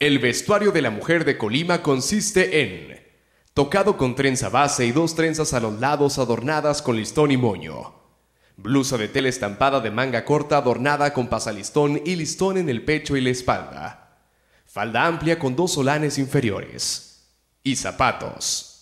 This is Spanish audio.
El vestuario de la mujer de Colima consiste en tocado con trenza base y dos trenzas a los lados adornadas con listón y moño. Blusa de tela estampada de manga corta adornada con pasalistón y listón en el pecho y la espalda. Falda amplia con dos solanes inferiores. Y zapatos.